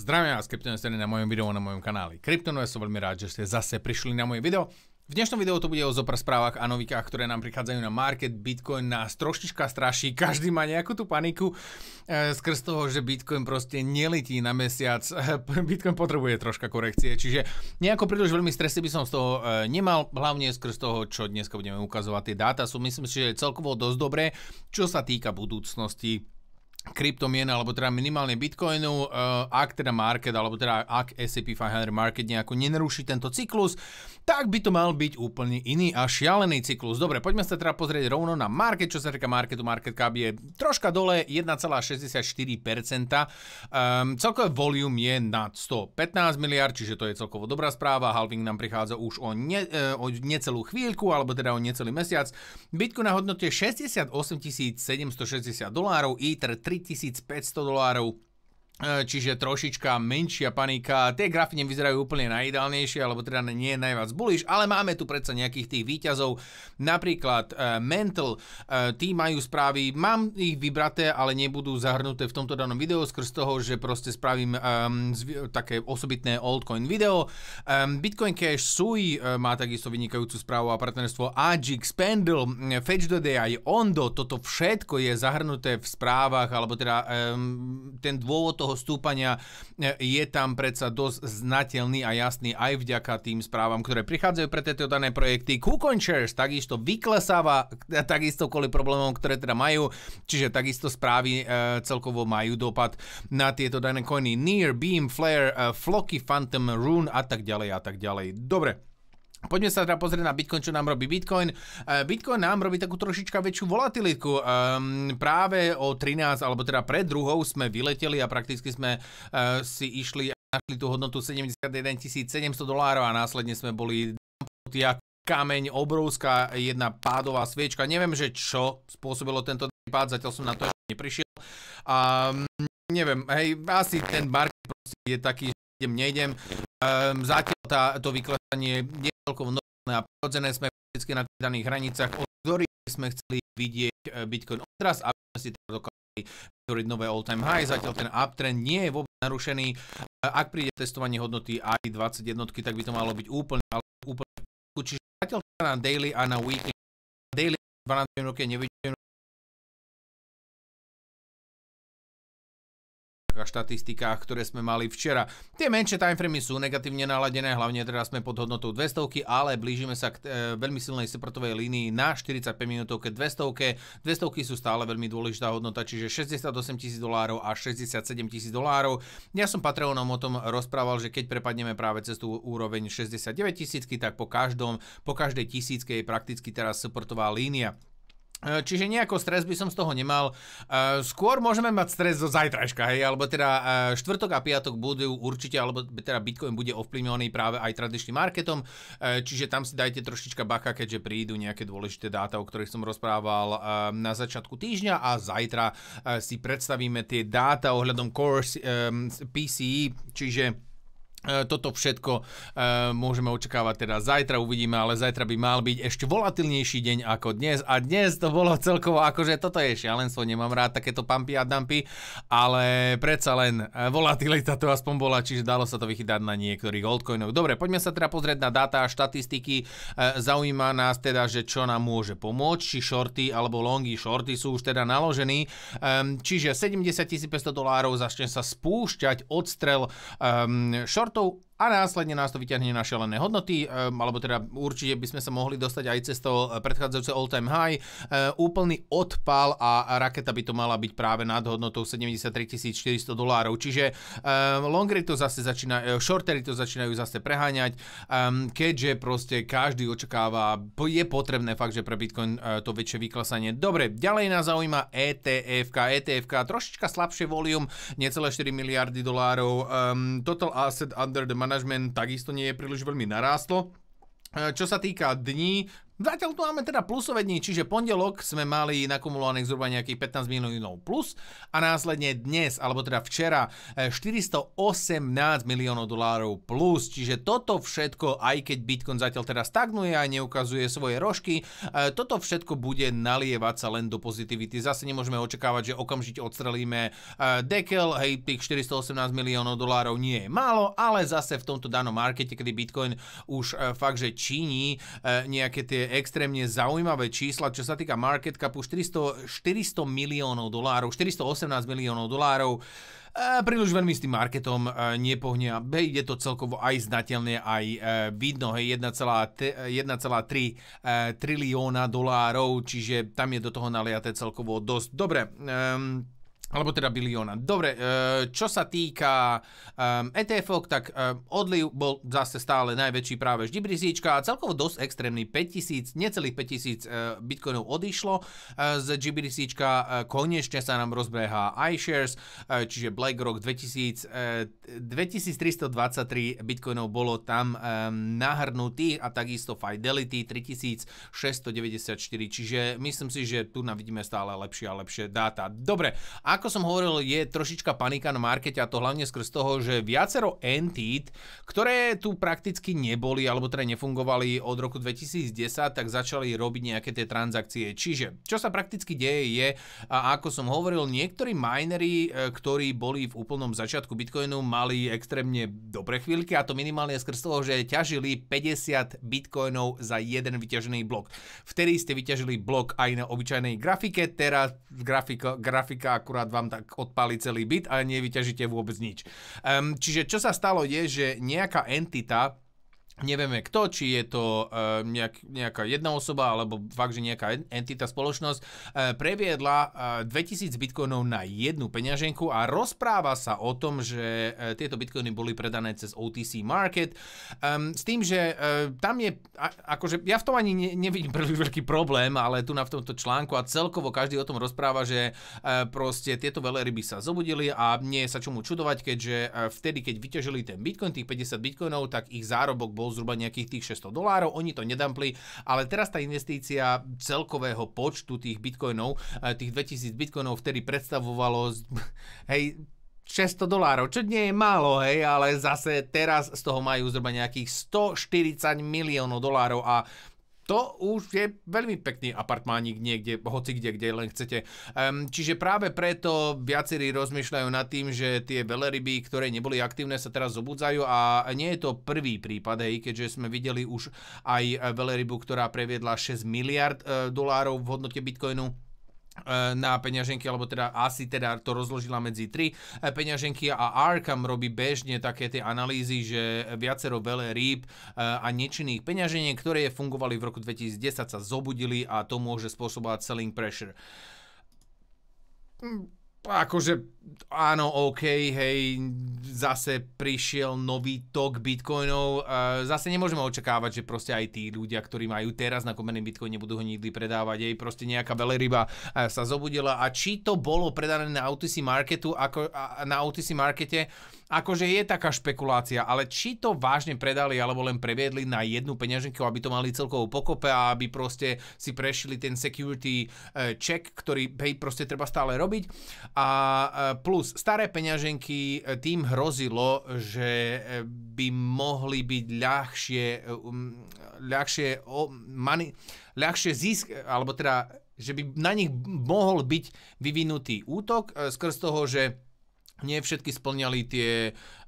Zdravím vás, strany na mojom videu na mojom kanáli. Kryptonové som veľmi rád, že ste zase prišli na moje video. V dnešnom videu to bude o zopár správach a novikách, ktoré nám prichádzajú na market. Bitcoin nás troštička straší, každý má nejakú tú paniku e, skrz toho, že Bitcoin proste neletí na mesiac. E, Bitcoin potrebuje troška korekcie, čiže nejako príliš veľmi stresy by som z toho e, nemal, hlavne skrz toho, čo dneska budeme ukazovať. Tie dáta sú myslím si, že celkovo dosť dobré, čo sa týka budúcnosti kryptomien alebo teda minimálne bitcoinu, e, ak teda market alebo teda ak S&P 500 market nejako nenaruší tento cyklus, tak by to mal byť úplne iný a šialený cyklus. Dobre, poďme sa teda pozrieť rovno na market, čo sa týka marketu, market cap je troška dole 1,64%. Um, ehm, celkové volume je nad 115 miliard, čiže to je celkovo dobrá správa, halving nám prichádza už o, ne, e, o necelú chvíľku alebo teda o necelý mesiac. Bitcoin na hodnote 68 760 dolárov, Ether 3500 dolárov E, čiže trošička menšia panika. Tie grafy nevyzerajú úplne najideálnejšie, alebo teda nie je najviac bullish, ale máme tu predsa nejakých tých výťazov, napríklad uh, Mental, uh, tí majú správy, mám ich vybraté, ale nebudú zahrnuté v tomto danom videu skrz toho, že proste spravím um, zvi- také osobitné altcoin video. Um, Bitcoin Cash Sui uh, má takisto vynikajúcu správu a partnerstvo Ajix, Pendle, Fetch.d aj Ondo, toto všetko je zahrnuté v správach, alebo teda um, ten dôvod toho, toho stúpania e, je tam predsa dosť znateľný a jasný aj vďaka tým správam, ktoré prichádzajú pre tieto dané projekty. Kucoin Shares takisto vyklesáva, e, takisto kvôli problémom, ktoré teda majú, čiže takisto správy e, celkovo majú dopad na tieto dané koiny. Near, Beam, Flare, Flocky, Phantom, Rune a tak ďalej a tak ďalej. Dobre, Poďme sa teda pozrieť na Bitcoin, čo nám robí Bitcoin. E, Bitcoin nám robí takú trošička väčšiu volatilitu. Ehm, práve o 13, alebo teda pred druhou sme vyleteli a prakticky sme e, si išli a našli tú hodnotu 71 700 dolárov a následne sme boli ako kameň, obrovská jedna pádová sviečka. Neviem, že čo spôsobilo tento pád, zatiaľ som na to ešte neprišiel. A ehm, neviem, hej, asi ten market je taký, že idem, nejdem. Ehm, zatiaľ tá, to vyklesanie je celkom normálne a prirodzené. Sme vždy na daných hraniciach, od ktorých sme chceli vidieť e, Bitcoin odraz a sme si teda dokázali vytvoriť nové all-time high. Zatiaľ ten uptrend nie je vôbec narušený. E, ak príde testovanie hodnoty aj 21, tak by to malo byť úplne, ale úplne Čiže zatiaľ na daily a na weekly. Daily 12 roke nevidím a štatistikách, ktoré sme mali včera. Tie menšie timeframy sú negatívne naladené, hlavne teraz sme pod hodnotou 200, ale blížime sa k e, veľmi silnej supportovej línii na 45 minútovke 200. 200 sú stále veľmi dôležitá hodnota, čiže 68 tisíc dolárov a 67 tisíc dolárov. Ja som Patreonom o tom rozprával, že keď prepadneme práve cez tú úroveň 69 tisícky, tak po každom, po každej tisícke je prakticky teraz supportová línia. E, čiže nejako stres by som z toho nemal. E, skôr môžeme mať stres zo zajtrajška, hej, alebo teda e, štvrtok a piatok budú určite, alebo teda Bitcoin bude ovplyvňovaný práve aj tradičným marketom, čiže tam si dajte trošička bacha, keďže prídu nejaké dôležité dáta, o ktorých som rozprával na začiatku týždňa a zajtra si predstavíme tie dáta ohľadom Core PCE, čiže E, toto všetko e, môžeme očakávať teda zajtra, uvidíme, ale zajtra by mal byť ešte volatilnejší deň ako dnes a dnes to bolo celkovo akože toto je šialenstvo, nemám rád takéto pampy a dumpy, ale predsa len e, volatilita to aspoň bola, čiže dalo sa to vychytať na niektorých altcoinoch. Dobre, poďme sa teda pozrieť na dáta a štatistiky. Zaujíma nás teda, že čo nám môže pomôcť, či shorty alebo longy. Shorty sú už teda naložení, ehm, čiže 70 500 dolárov začne sa spúšťať odstrel ehm, short startou. a následne nás to vyťahne na šialené hodnoty, ehm, alebo teda určite by sme sa mohli dostať aj cez to eh, predchádzajúce all-time high. Eh, úplný odpal a raketa by to mala byť práve nad hodnotou 73 400 dolárov. Čiže ehm, longery to zase začína, eh, shortery to začínajú zase preháňať, ehm, keďže proste každý očakáva, je potrebné fakt, že pre Bitcoin to väčšie vyklasanie. Dobre, ďalej nás zaujíma etf etf trošička slabšie volium, necelé 4 miliardy dolárov, total asset under the money management takisto nie je príliš veľmi narástlo. E, čo sa týka dní, Zatiaľ tu máme teda plusové dni, čiže pondelok sme mali nakumulovaných zhruba nejakých 15 miliónov plus a následne dnes, alebo teda včera, 418 eh, miliónov dolárov plus. Čiže toto všetko, aj keď Bitcoin zatiaľ teda stagnuje a neukazuje svoje rožky, eh, toto všetko bude nalievať sa len do pozitivity. Zase nemôžeme očakávať, že okamžite odstrelíme eh, dekel, hej, tých 418 miliónov dolárov nie je málo, ale zase v tomto danom markete, kedy Bitcoin už fakt, že činí nejaké tie extrémne zaujímavé čísla, čo sa týka market capu, 400, 400 miliónov dolárov, 418 miliónov dolárov. E, príliš veľmi s tým marketom e, nepohne a je to celkovo aj znateľne, aj e, vidno, hej, 1,3 e, trilióna dolárov, čiže tam je do toho naliaté celkovo dosť. Dobre, E, alebo teda bilióna. Dobre, e, čo sa týka etf e tak e, odliv bol zase stále najväčší práve vždy brizíčka a celkovo dosť extrémny, 5000, necelých 5000 bitcoinov odišlo z GBRCčka, konečne sa nám rozbreha iShares, čiže BlackRock 2000, 2323 bitcoinov bolo tam nahrnutých a takisto Fidelity 3694, čiže myslím si, že tu navidíme stále lepšie a lepšie dáta. Dobre, ak ako som hovoril, je trošička panika na markete a to hlavne skrz toho, že viacero entít, ktoré tu prakticky neboli alebo teda nefungovali od roku 2010, tak začali robiť nejaké tie transakcie. Čiže, čo sa prakticky deje je, a ako som hovoril, niektorí minery, e, ktorí boli v úplnom začiatku Bitcoinu, mali extrémne dobré chvíľky a to minimálne skrz toho, že ťažili 50 Bitcoinov za jeden vyťažený blok. Vtedy ste vyťažili blok aj na obyčajnej grafike, teraz grafika, grafika akurát vám tak odpáli celý byt a nevyťažíte vôbec nič. Um, čiže čo sa stalo je, že nejaká entita nevieme kto, či je to e, nejak, nejaká jedna osoba alebo fakt, že nejaká entita, spoločnosť, e, previedla 2000 e, bitcoinov na jednu peňaženku a rozpráva sa o tom, že tieto bitcoiny boli predané cez OTC Market, s tým, že tam je, akože ja v tom ani nevidím prvý veľký problém, ale tu na v tomto článku a celkovo každý o tom rozpráva, že proste tieto veleryby sa zobudili a nie je sa čomu čudovať, keďže vtedy, keď vyťažili ten bitcoin, tých 50 bitcoinov, tak ich zárobok bol bolo zhruba nejakých tých 600 dolárov, oni to nedampli, ale teraz tá investícia celkového počtu tých bitcoinov, e, tých 2000 bitcoinov vtedy predstavovalo, hej, 600 dolárov, čo nie je málo, hej, ale zase teraz z toho majú zhruba nejakých 140 miliónov dolárov a to už je veľmi pekný apartmánik niekde, hoci kde, kde len chcete. Um, čiže práve preto viacerí rozmýšľajú nad tým, že tie veleryby, ktoré neboli aktívne, sa teraz zobudzajú a nie je to prvý prípad, hej, keďže sme videli už aj e, velerybu, ktorá previedla 6 miliard e, dolárov v hodnote bitcoinu E, na peňaženky, alebo teda asi teda to rozložila medzi tri e, peňaženky a Arkham robí bežne také tie analýzy, že viacero veľa rýb e, a nečinných peňaženiek, ktoré fungovali v roku 2010, sa zobudili a to môže spôsobovať selling pressure. Mm, akože, áno, OK, hej, zase prišiel nový tok bitcoinov. Zase nemôžeme očakávať, že proste aj tí ľudia, ktorí majú teraz nakopený bitcoin, nebudú ho nikdy predávať. Jej proste nejaká veľryba sa zobudila a či to bolo predané na OTC marketu, ako na OTC markete, akože je taká špekulácia, ale či to vážne predali alebo len previedli na jednu peňaženku, aby to mali celkovo pokope a aby proste si prešli ten security e, check, ktorý hej, proste treba stále robiť. A e, plus staré peňaženky e, tým hrozilo, že by mohli byť ľahšie, um, ľahšie, mani, ľahšie získ, alebo teda že by na nich mohol byť vyvinutý útok skrz toho, že nie všetky splňali tie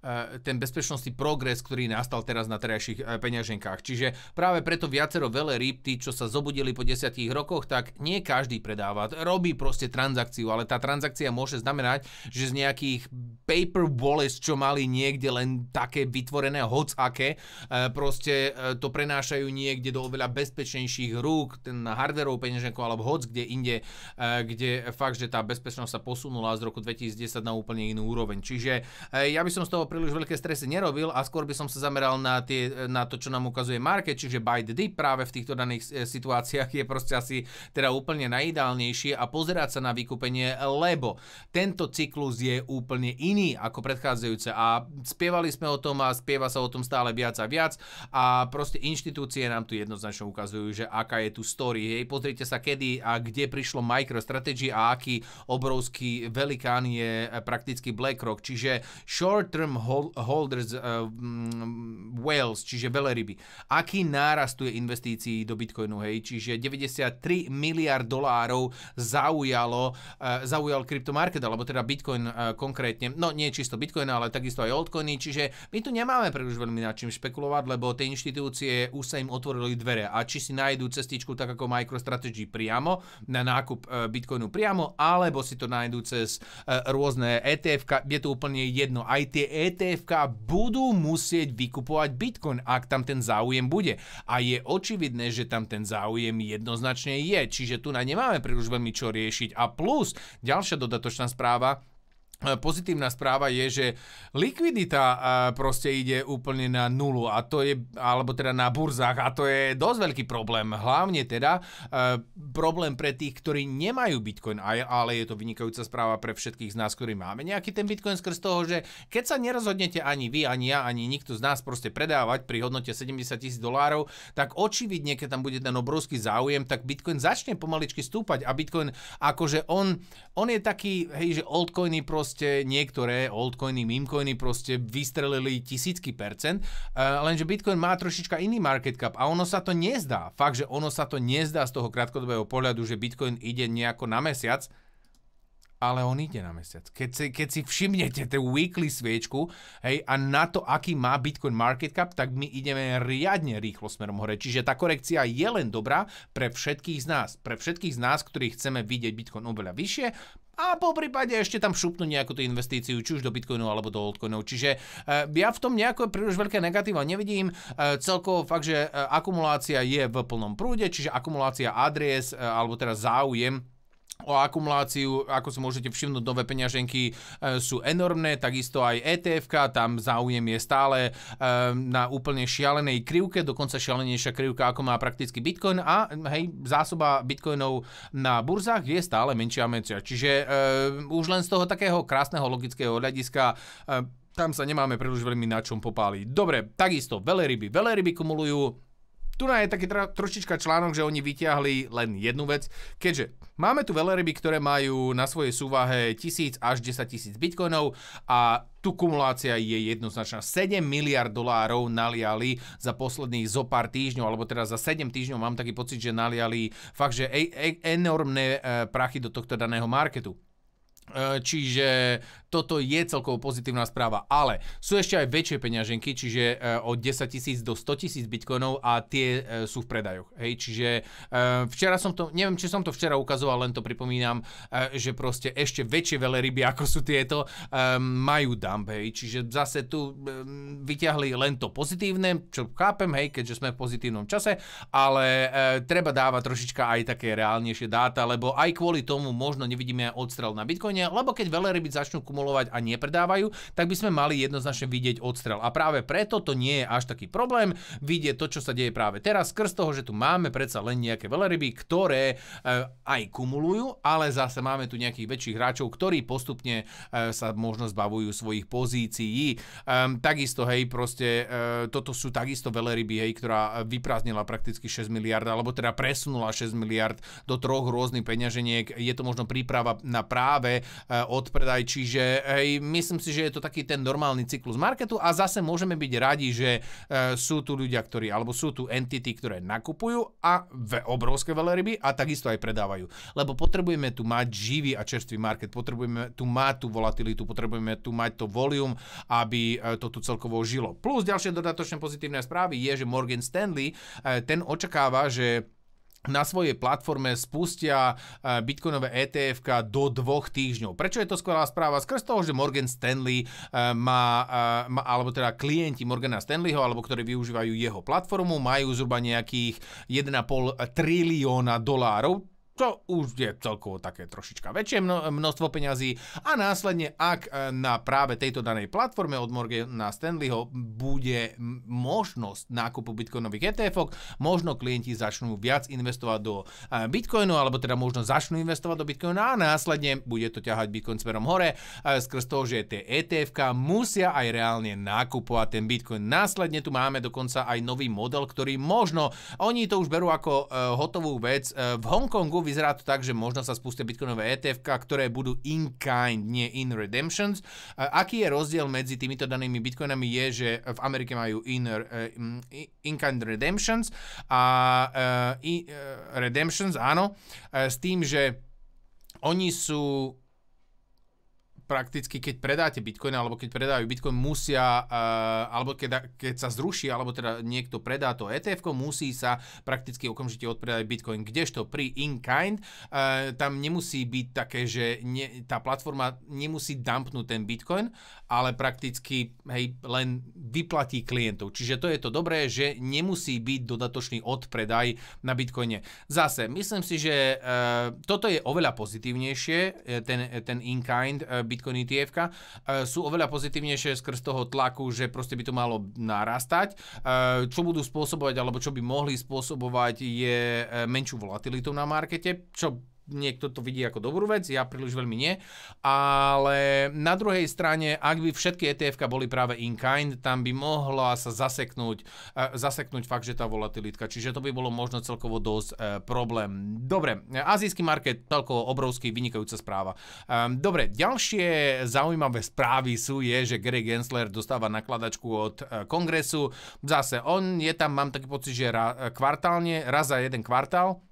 E, ten bezpečnostný progres, ktorý nastal teraz na terajších e, peňaženkách. Čiže práve preto viacero veľa rýb, tí, čo sa zobudili po 10 rokoch, tak nie každý predáva. Robí proste transakciu, ale tá transakcia môže znamenať, že z nejakých paper wallets, čo mali niekde len také vytvorené hocaké, e, proste to prenášajú niekde do oveľa bezpečnejších rúk, na hardverov peňaženku alebo hoc kde inde, kde fakt, že tá bezpečnosť sa posunula z roku 2010 na úplne inú úroveň. Čiže ja by som z toho príliš veľké stresy nerobil a skôr by som sa zameral na, tie, na to, čo nám ukazuje market, čiže buy the dip práve v týchto daných e, situáciách je proste asi teda úplne najideálnejšie a pozerať sa na vykúpenie, lebo tento cyklus je úplne iný ako predchádzajúce a spievali sme o tom a spieva sa o tom stále viac a viac a proste inštitúcie nám tu jednoznačne ukazujú, že aká je tu story. Hej, pozrite sa kedy a kde prišlo MicroStrategy a aký obrovský velikán je e, prakticky BlackRock. Čiže short term holders uh, whales, čiže veleryby. Aký nárastuje investícií do Bitcoinu, hej? Čiže 93 miliard dolárov zaujalo, uh, zaujal kryptomarket, alebo teda Bitcoin uh, konkrétne. No nie čisto Bitcoin, ale takisto aj altcoiny, čiže my tu nemáme príliš veľmi nad čím špekulovať, lebo tie inštitúcie už sa im otvorili dvere a či si nájdú cestičku tak ako MicroStrategy priamo na nákup uh, Bitcoinu priamo, alebo si to nájdú cez uh, rôzne ETF, je to úplne jedno. Aj tie ETF etf budú musieť vykupovať Bitcoin, ak tam ten záujem bude. A je očividné, že tam ten záujem jednoznačne je. Čiže tu na nemáme príliš veľmi čo riešiť. A plus, ďalšia dodatočná správa, E, pozitívna správa je, že likvidita e, proste ide úplne na nulu a to je, alebo teda na burzách a to je dosť veľký problém. Hlavne teda e, problém pre tých, ktorí nemajú Bitcoin, ale je to vynikajúca správa pre všetkých z nás, ktorí máme nejaký ten Bitcoin skrz toho, že keď sa nerozhodnete ani vy, ani ja, ani nikto z nás proste predávať pri hodnote 70 tisíc dolárov, tak očividne, keď tam bude ten obrovský záujem, tak Bitcoin začne pomaličky stúpať a Bitcoin akože on, on je taký, hej, že altcoiny proste proste niektoré altcoiny, memecoiny proste vystrelili tisícky percent, eh, lenže Bitcoin má trošička iný market cap a ono sa to nezdá. Fakt, že ono sa to nezdá z toho krátkodobého pohľadu, že Bitcoin ide nejako na mesiac, ale on ide na mesiac. Keď si, keď si všimnete tú weekly sviečku hej, a na to, aký má Bitcoin market cap, tak my ideme riadne rýchlo smerom hore. Čiže tá korekcia je len dobrá pre všetkých z nás. Pre všetkých z nás, ktorí chceme vidieť Bitcoin oveľa vyššie, a po prípade ešte tam šupnú nejakú tú investíciu, či už do Bitcoinu alebo do altcoinov. Čiže eh, ja v tom nejako príliš veľké negatíva nevidím. Eh, celkovo fakt, že eh, akumulácia je v plnom prúde, čiže akumulácia adries alebo teraz záujem o akumuláciu, ako si môžete všimnúť, nové peňaženky e, sú enormné, takisto aj etf tam záujem je stále e, na úplne šialenej krivke, dokonca šialenejšia krivka, ako má prakticky Bitcoin a hej, zásoba Bitcoinov na burzách je stále menšia a menšia. Čiže e, už len z toho takého krásneho logického hľadiska tam sa nemáme príliš veľmi na čom popáliť. Dobre, takisto veľa ryby, veľa ryby kumulujú tu je taký tra, trošička článok, že oni vyťahli len jednu vec, keďže máme tu ryby, ktoré majú na svojej súvahe 1000 až 10 tisíc bitcoinov a tu kumulácia je jednoznačná. 7 miliard dolárov naliali za posledných zo pár týždňov, alebo teda za 7 týždňov mám taký pocit, že naliali fakt, že e- e- enormné e, prachy do tohto daného marketu. E, čiže toto je celkovo pozitívna správa, ale sú ešte aj väčšie peňaženky, čiže e, od 10 tisíc do 100 tisíc bitcoinov a tie e, sú v predajoch. Hej, čiže e, včera som to, neviem, či som to včera ukazoval, len to pripomínam, že proste ešte väčšie ryby ako sú tieto, majú dump, hej, čiže zase tu vyťahli len to pozitívne, čo chápem, hej, keďže sme v pozitívnom čase, ale treba dávať trošička aj také reálnejšie dáta, lebo aj kvôli tomu možno nevidíme odstrel na bitcoine, lebo keď ryby začnú kumulovať, akumulovať a nepredávajú, tak by sme mali jednoznačne vidieť odstrel. A práve preto to nie je až taký problém vidieť to, čo sa deje práve teraz, skrz toho, že tu máme predsa len nejaké veleryby, ktoré e, aj kumulujú, ale zase máme tu nejakých väčších hráčov, ktorí postupne e, sa možno zbavujú svojich pozícií. E, takisto, hej, proste toto sú takisto veleryby, hej, ktorá vyprázdnila prakticky 6 miliard, alebo teda presunula 6 miliard do troch rôznych peňaženiek. Je to možno príprava na práve odpredaj, čiže hej, myslím si, že je to taký ten normálny cyklus marketu a zase môžeme byť radi, že e, sú tu ľudia, ktorí, alebo sú tu entity, ktoré nakupujú a ve obrovské ryby a takisto aj predávajú. Lebo potrebujeme tu mať živý a čerstvý market, potrebujeme tu mať tú volatilitu, potrebujeme tu mať to volium, aby e, to tu celkovo žilo. Plus ďalšie dodatočné pozitívne správy je, že Morgan Stanley, e, ten očakáva, že na svojej platforme spustia eh, bitcoinové etf do dvoch týždňov. Prečo je to skvelá správa? Skres toho, že Morgan Stanley eh, má, eh, má alebo teda klienti Morgana Stanleyho, alebo ktorí využívajú jeho platformu, majú zhruba nejakých 1,5 trilióna dolárov to už je celkovo také trošička väčšie množstvo peňazí a následne, ak e, na práve tejto danej platforme od Morgana Stanleyho bude možnosť nákupu bitcoinových etf možno klienti začnú viac investovať do e, bitcoinu, alebo teda možno začnú investovať do bitcoinu a následne bude to ťahať bitcoin smerom hore e, skrz to, že tie etf musia aj reálne nákupovať ten bitcoin. Následne tu máme dokonca aj nový model, ktorý možno, oni to už berú ako hotovú vec, v Hongkongu vyzerá to tak, že možno sa spustia bitcoinové etf ktoré budú in-kind, nie in-redemptions. Aký je rozdiel medzi týmito danými bitcoinami je, že v Amerike majú in, eh, mm, in redemptions a eh, in, eh, redemptions, áno, s tým, že oni sú prakticky, keď predáte Bitcoin, alebo keď predajú Bitcoin, musia, eh, alebo keď, keď sa zruší, alebo teda niekto predá to ETF, musí sa prakticky okamžite odpredať Bitcoin. Kdežto pri in-kind, eh, tam nemusí byť také, že ne, tá platforma nemusí dumpnúť ten Bitcoin, ale prakticky hej, len vyplatí klientov. Čiže to je to dobré, že nemusí byť dodatočný odpredaj na Bitcoine. Zase, myslím si, že eh, toto je oveľa pozitívnejšie, ten, ten in-kind Bitcoin, Bitcoin ETF, e, sú oveľa pozitívnejšie skrz toho tlaku, že proste by to malo narastať. E, čo budú spôsobovať, alebo čo by mohli spôsobovať, je e, menšiu volatilitu na markete, čo niekto to vidí ako dobrú vec, ja príliš veľmi nie. Ale na druhej strane, ak by všetky etf boli práve in-kind, tam by mohla sa zaseknúť, e, zaseknúť fakt, že tá volatilitka. Čiže to by bolo možno celkovo dosť e, problém. Dobre, azijský market, toľko obrovský, vynikajúca správa. Ehm, dobre, ďalšie zaujímavé správy sú, je, že Gary Gensler dostáva nakladačku od e, kongresu. Zase, on je tam, mám taký pocit, že kvartálne, raz za jeden kvartál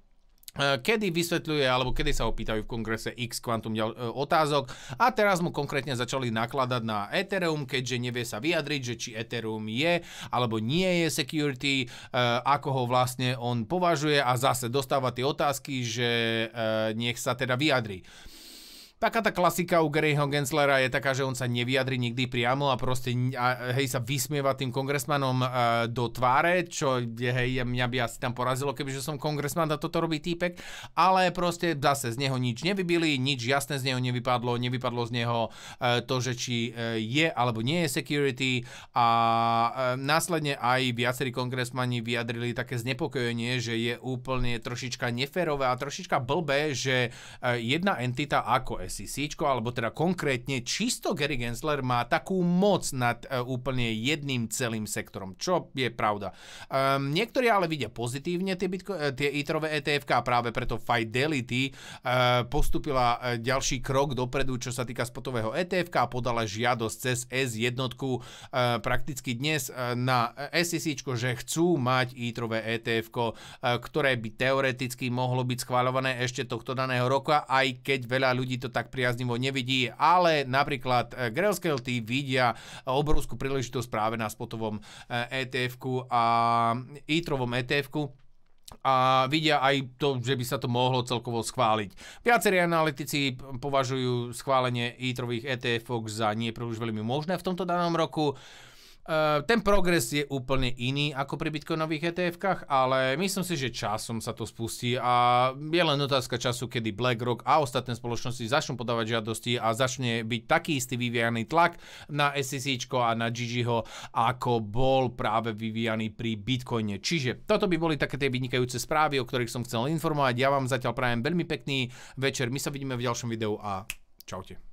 E, kedy vysvetľuje alebo kedy sa opýtajú v kongrese x kvantum e, otázok a teraz mu konkrétne začali nakladať na Ethereum, keďže nevie sa vyjadriť, že či Ethereum je alebo nie je security, e, ako ho vlastne on považuje a zase dostáva tie otázky, že nech sa teda vyjadri. Taká tá klasika u Garyho Genslera je taká, že on sa nevyjadri nikdy priamo a proste a, hej sa vysmieva tým kongresmanom e, do tváre, čo je, hej, mňa by asi tam porazilo, kebyže som kongresman a toto robí týpek, ale proste zase z neho nič nevybili, nič jasné z neho nevypadlo, nevypadlo z neho e, to, že či e, je alebo nie je security a e, následne aj viacerí kongresmani vyjadrili také znepokojenie, že je úplne trošička neférové a trošička blbé, že e, jedna entita ako SEC, alebo teda konkrétne čisto Gary Gensler má takú moc nad e, úplne jedným celým sektorom, čo je pravda. Um, niektorí ale vidia pozitívne tie, bitko- e, tie ITRové ETF a práve preto Fidelity uh, postupila ďalší krok dopredu, čo sa týka spotového ETF a podala žiadosť cez S1 uh, prakticky dnes uh, na SEC, že chcú mať ITRové ETF, uh, ktoré by teoreticky mohlo byť schváľované ešte tohto daného roka, aj keď veľa ľudí to tak tak priaznivo nevidí, ale napríklad e, Grailskelty vidia obrovskú príležitosť práve na spotovom ETF-ku e a mm, e-trovom ETF-ku a vidia aj to, že by sa to mohlo celkovo schváliť. Viacerí analytici považujú schválenie e-trových ETF-ok za nie príliš veľmi možné v tomto danom roku. Eh, ten progres je úplne iný ako pri bitcoinových ETF-kách, ale myslím si, že časom sa to spustí a je len otázka času, kedy BlackRock a ostatné spoločnosti začnú podávať žiadosti a začne byť taký istý vyvíjaný tlak na SEC a na Gigiho, ako bol práve vyvíjaný pri bitcoine. Čiže toto by boli také tie vynikajúce správy, o ktorých som chcel informovať. Ja vám zatiaľ prajem veľmi pekný večer, my sa vidíme v ďalšom videu a čaute.